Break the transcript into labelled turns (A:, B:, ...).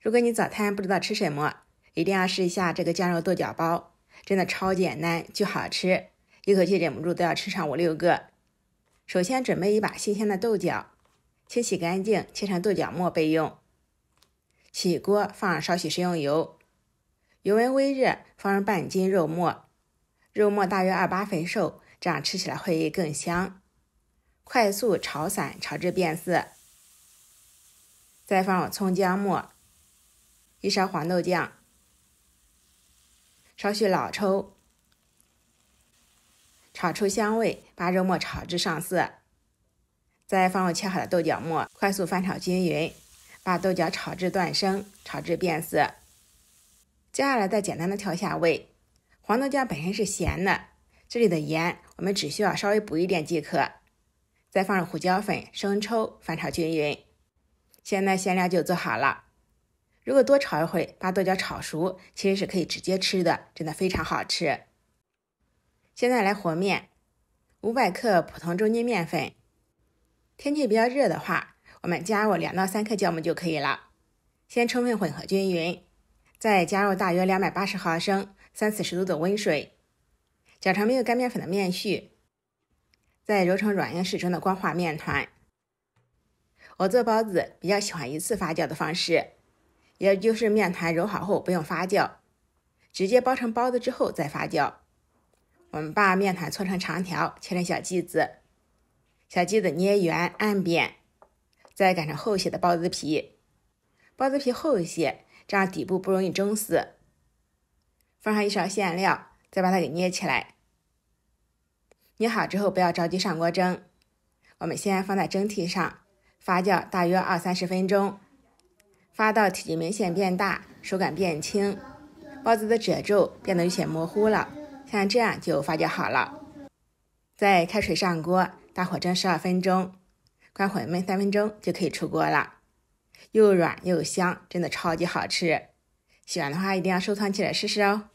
A: 如果你早餐不知道吃什么，一定要试一下这个酱肉豆角包，真的超简单，就好吃，一口气忍不住都要吃上五六个。首先准备一把新鲜的豆角，清洗干净，切成豆角末备用。起锅放少许食用油，油温微热，放入半斤肉末，肉末大约二八分瘦，这样吃起来会更香。快速炒散，炒至变色，再放入葱姜末。一勺黄豆酱，少许老抽，炒出香味，把肉末炒至上色，再放入切好的豆角末，快速翻炒均匀，把豆角炒至断生，炒至变色。接下来再简单的调下味，黄豆酱本身是咸的，这里的盐我们只需要稍微补一点即可，再放入胡椒粉、生抽，翻炒均匀，现在馅料就做好了。如果多炒一会，把豆角炒熟，其实是可以直接吃的，真的非常好吃。现在来和面，五百克普通中筋面粉，天气比较热的话，我们加入两到三克酵母就可以了。先充分混合均匀，再加入大约两百八十毫升三四十度的温水，搅成没有干面粉的面絮，再揉成软硬适中的光滑面团。我做包子比较喜欢一次发酵的方式。也就是面团揉好后不用发酵，直接包成包子之后再发酵。我们把面团搓成长条，切成小剂子，小剂子捏圆按扁，再擀成厚些的包子皮。包子皮厚一些，这样底部不容易蒸死。放上一勺馅料，再把它给捏起来。捏好之后不要着急上锅蒸，我们先放在蒸屉上发酵大约二三十分钟。发到体积明显变大，手感变轻，包子的褶皱变得有些模糊了，像这样就发酵好了。再开水上锅，大火蒸十二分钟，关火焖三分钟就可以出锅了。又软又香，真的超级好吃。喜欢的话一定要收藏起来试试哦。